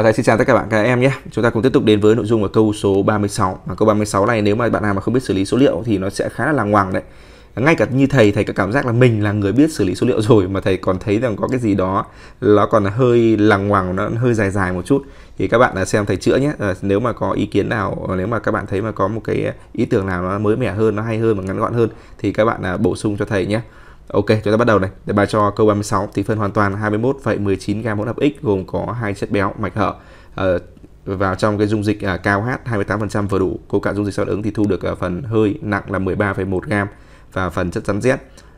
À, thầy dạ, xin chào tất cả bạn các em nhé. Chúng ta cùng tiếp tục đến với nội dung của câu số 36. mà câu 36 này nếu mà bạn nào mà không biết xử lý số liệu thì nó sẽ khá là làng hoàng đấy. Ngay cả như thầy, thầy có cảm giác là mình là người biết xử lý số liệu rồi mà thầy còn thấy rằng có cái gì đó nó còn hơi làng hoàng, nó hơi dài dài một chút. Thì các bạn là xem thầy chữa nhé. À, nếu mà có ý kiến nào, nếu mà các bạn thấy mà có một cái ý tưởng nào nó mới mẻ hơn, nó hay hơn và ngắn gọn hơn thì các bạn là bổ sung cho thầy nhé. Ok, chúng ta bắt đầu này. Để bài cho câu 36 thì phân hoàn toàn 21,19 gam hỗn hợp X gồm có hai chất béo mạch hở ờ, vào trong cái dung dịch à, cao H 28% vừa đủ. Cô cạn dung dịch sau ứng thì thu được à, phần hơi nặng là 13,1 gam và phần chất rắn Z.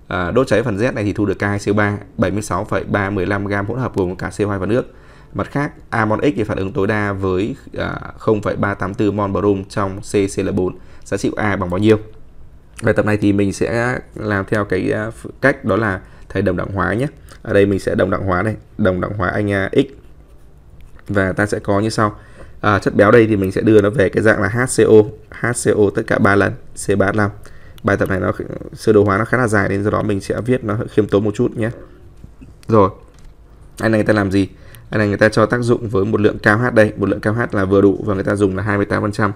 Ờ, đốt cháy phần Z này thì thu được K2CO3 76,315 gam hỗn hợp gồm cả CO2 và nước. Mặt khác, amon X thì phản ứng tối đa với 0,384 à, mol brom trong CCl4. Giá trị A bằng bao nhiêu? bài tập này thì mình sẽ làm theo cái à, cách đó là thay đồng đẳng hóa nhé ở đây mình sẽ đồng đẳng hóa này đồng đẳng hóa anh à, x và ta sẽ có như sau à, chất béo đây thì mình sẽ đưa nó về cái dạng là HCO HCO tất cả 3 lần C35 bài tập này nó sơ đồ hóa nó khá là dài nên do đó mình sẽ viết nó khiêm tốn một chút nhé rồi anh này người ta làm gì anh này người ta cho tác dụng với một lượng cao H đây một lượng cao H là vừa đủ và người ta dùng là 28%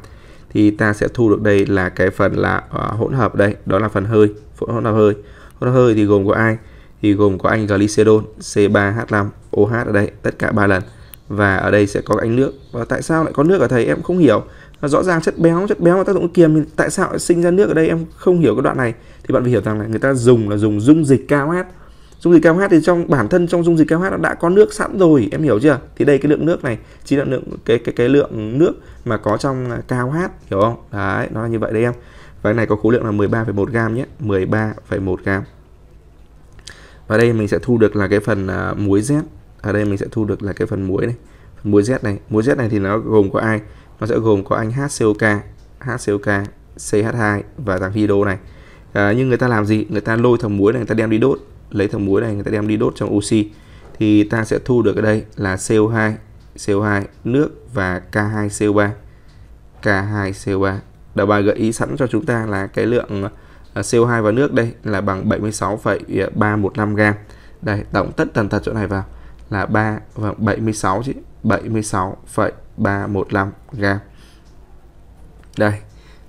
thì ta sẽ thu được đây là cái phần là à, hỗn hợp đây đó là phần hơi hỗn hợp hơi hỗn hợp hơi thì gồm có ai thì gồm có anh glycerol C3H5OH ở đây tất cả ba lần và ở đây sẽ có anh nước và tại sao lại có nước ở thầy em không hiểu nó rõ ràng chất béo chất béo mà tác dụng kiềm tại sao lại sinh ra nước ở đây em không hiểu cái đoạn này thì bạn phải hiểu rằng là người ta dùng là dùng dung dịch cao hát dung dịch cao hát thì trong bản thân trong dung dịch cao hát nó đã có nước sẵn rồi em hiểu chưa thì đây cái lượng nước này chính là lượng cái cái cái lượng nước mà có trong cao à, hát hiểu không đấy nó là như vậy đấy em và cái này có khối lượng là 13,1 gram nhé 13,1 gram và đây mình sẽ thu được là cái phần uh, muối Z ở đây mình sẽ thu được là cái phần muối này phần muối Z này muối Z này thì nó gồm có ai nó sẽ gồm có anh HCOK HCOK CH2 và thằng hydro này à, nhưng người ta làm gì người ta lôi thằng muối này người ta đem đi đốt lấy thằng muối này người ta đem đi đốt trong oxy thì ta sẽ thu được ở đây là CO2 CO2 nước và K2CO3 K2CO3 đầu bài gợi ý sẵn cho chúng ta là cái lượng CO2 ờ, và nước đây là bằng 76,315 gram đây tổng tất tần thật chỗ này vào là 3 và 76 chứ 76,315 gram đây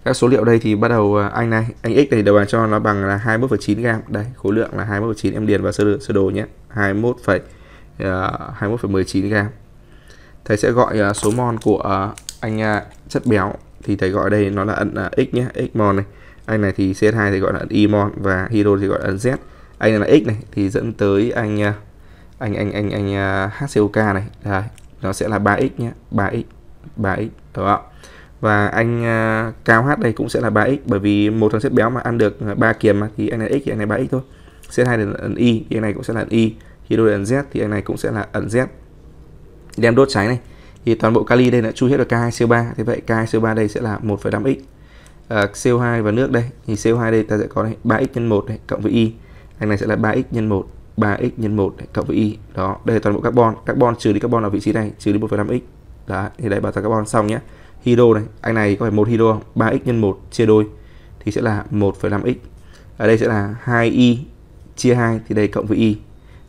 các số liệu đây thì bắt đầu à, anh này anh x này đầu vào cho nó bằng là 21,9 gram đây khối lượng là 21,9 em điền vào sơ, sơ đồ nhé 21, uh, 21,19 gram thầy sẽ gọi uh, số mol của uh, anh uh, chất béo thì thầy gọi đây nó là ẩn uh, x nhé x mol này anh này thì C2 thì gọi là y mol và hydro thì gọi là z anh này là x này thì dẫn tới anh uh, anh anh anh anh uh, HCOK này đây, nó sẽ là 3x nhé 3x 3x đúng không và anh uh, cao hát đây cũng sẽ là 3x bởi vì một thằng xếp béo mà ăn được à, ba kiềm mà thì anh này x thì anh này 3x thôi set hai là ẩn y thì anh này cũng sẽ là ẩn y khi đôi ẩn z thì anh này cũng sẽ là ẩn z đem đốt cháy này thì toàn bộ kali đây đã chui hết được K2CO3 thế vậy K2CO3 đây sẽ là 1,5x à, CO2 và nước đây thì CO2 đây ta sẽ có này 3x nhân 1 này, cộng với y anh này sẽ là 3x nhân 1 3x nhân 1 này, cộng với y đó đây là toàn bộ carbon carbon trừ đi carbon ở vị trí này trừ đi 1,5x đó thì đây bảo toàn carbon xong nhé hydro này anh này có phải một hydro không 3x nhân 1 chia đôi thì sẽ là 1,5x ở đây sẽ là 2y chia 2 thì đây cộng với y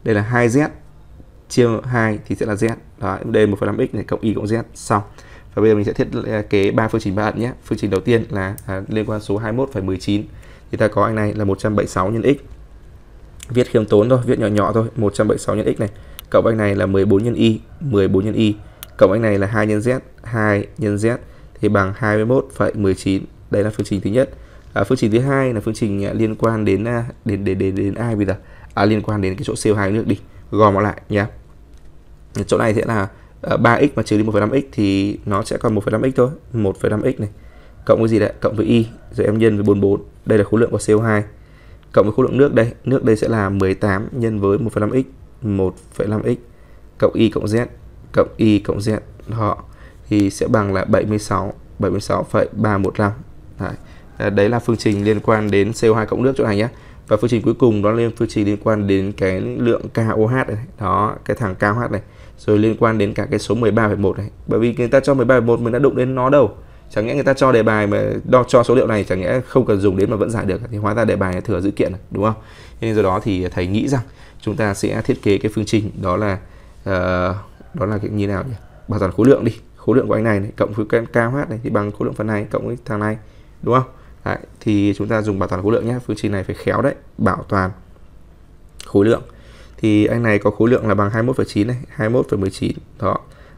đây là 2z chia 2 thì sẽ là z đó đây 1,5x này cộng y cộng z xong và bây giờ mình sẽ thiết à, kế ba phương trình ba ẩn nhé phương trình đầu tiên là à, liên quan số 21,19 thì ta có anh này là 176 nhân x viết khiêm tốn thôi viết nhỏ nhỏ thôi 176 nhân x này cộng anh này là 14 nhân y 14 nhân y Cộng anh này là 2 nhân z, 2 nhân z thì bằng 21,19. Đây là phương trình thứ nhất. À, phương trình thứ hai là phương trình à, liên quan đến à, đến đến đến, đến ai bây giờ? À, liên quan đến cái chỗ CO2 nước đi. Gom nó lại nhé. Chỗ này sẽ là 3x à, mà trừ đi 1,5x thì nó sẽ còn 1,5x thôi. 1,5x này cộng với gì đấy? Cộng với y rồi em nhân với 44. Đây là khối lượng của CO2 cộng với khối lượng nước đây, nước đây sẽ là 18 nhân với 1,5x, 1,5x cộng y cộng z cộng y cộng z họ thì sẽ bằng là 76 76,315 đấy. À, đấy là phương trình liên quan đến CO2 cộng nước chỗ này nhé và phương trình cuối cùng đó là phương trình liên quan đến cái lượng KOH này đó cái thằng KOH này rồi liên quan đến cả cái số 13,1 này bởi vì người ta cho 13,1 mình đã đụng đến nó đâu chẳng nhẽ người ta cho đề bài mà đo cho số liệu này chẳng nhẽ không cần dùng đến mà vẫn giải được thì hóa ra đề bài thừa dữ kiện đúng không nên do đó thì thầy nghĩ rằng chúng ta sẽ thiết kế cái phương trình đó là uh, đó là cái như nào nhỉ bảo toàn khối lượng đi khối lượng của anh này, này cộng với cái kh này thì bằng khối lượng phần này cộng với thằng này đúng không đấy, thì chúng ta dùng bảo toàn khối lượng nhé phương trình này phải khéo đấy bảo toàn khối lượng thì anh này có khối lượng là bằng 21,9 này 21,19 đó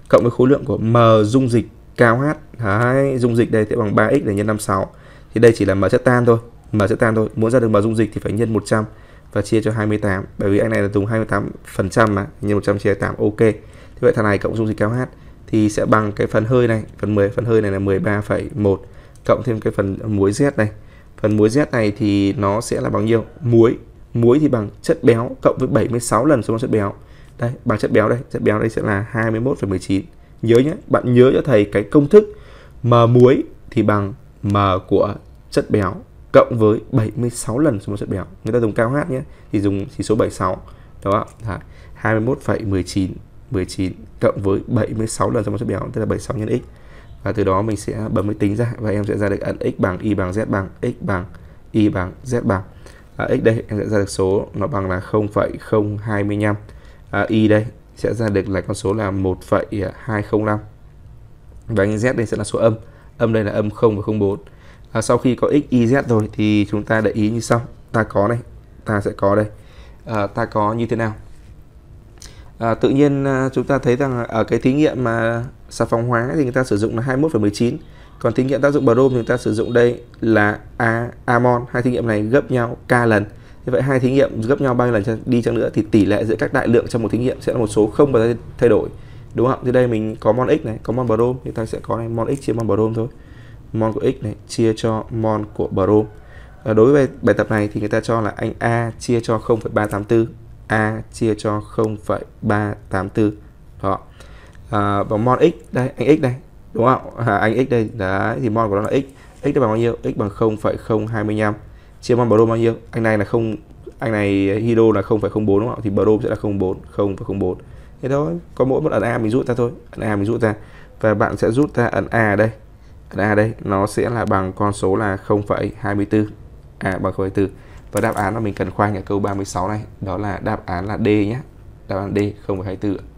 cộng với khối lượng của m dung dịch cao h đấy, dung dịch đây sẽ bằng 3x để nhân 56 thì đây chỉ là m chất tan thôi m chất tan thôi muốn ra được m dung dịch thì phải nhân 100 và chia cho 28 bởi vì anh này là dùng 28 phần trăm mà nhân 100 chia 8 ok như vậy thằng này cộng dung dịch cao H thì sẽ bằng cái phần hơi này, phần 10 phần hơi này là 13,1 cộng thêm cái phần muối Z này. Phần muối Z này thì nó sẽ là bao nhiêu? Muối. Muối thì bằng chất béo cộng với 76 lần số chất béo. Đây, bằng chất béo đây, chất béo đây sẽ là 21,19. Nhớ nhé, bạn nhớ cho thầy cái công thức m muối thì bằng m của chất béo cộng với 76 lần số chất béo. Người ta dùng cao hát nhé, thì dùng chỉ số 76. Đó ạ. 21,19 dạ. 19 cộng với 76 lần trong số béo tức là 76 nhân x và từ đó mình sẽ bấm máy tính ra và em sẽ ra được ấn x bằng y bằng z bằng x bằng y bằng z bằng à, x đây em sẽ ra được số nó bằng là 0,025 à, y đây sẽ ra được là con số là 1,205 và anh z đây sẽ là số âm âm đây là âm 0 và 04 à, sau khi có x y z rồi thì chúng ta để ý như sau ta có này ta sẽ có đây à, ta có như thế nào à, tự nhiên à, chúng ta thấy rằng ở cái thí nghiệm mà xà phòng hóa thì người ta sử dụng là 21,19 còn thí nghiệm tác dụng brom thì người ta sử dụng đây là a amon hai thí nghiệm này gấp nhau k lần như vậy hai thí nghiệm gấp nhau bao nhiêu lần đi chăng nữa thì tỷ lệ giữa các đại lượng trong một thí nghiệm sẽ là một số không bao giờ thay đổi đúng không thì đây mình có mon x này có mon brom thì ta sẽ có này mon x chia mon brom thôi mon của x này chia cho mon của brom đối với bài tập này thì người ta cho là anh a chia cho 0,384 a chia cho 0,384 đó à, và mon x đây anh x đây đúng không à, anh x đây đấy thì mon của nó là x x nó bằng bao nhiêu x bằng 0,025 chia mon bro bao nhiêu anh này là không anh này hydro là 0,04 đúng không thì bro sẽ là 04 0,04 thế thôi có mỗi một ẩn a mình rút ra thôi ẩn a mình rút ra và bạn sẽ rút ra ẩn a ở đây ẩn a ở đây nó sẽ là bằng con số là 0,24 à bằng 0,24 và đáp án mà mình cần khoanh ở câu 36 này đó là đáp án là D nhé. Đáp án D 0,24 ạ.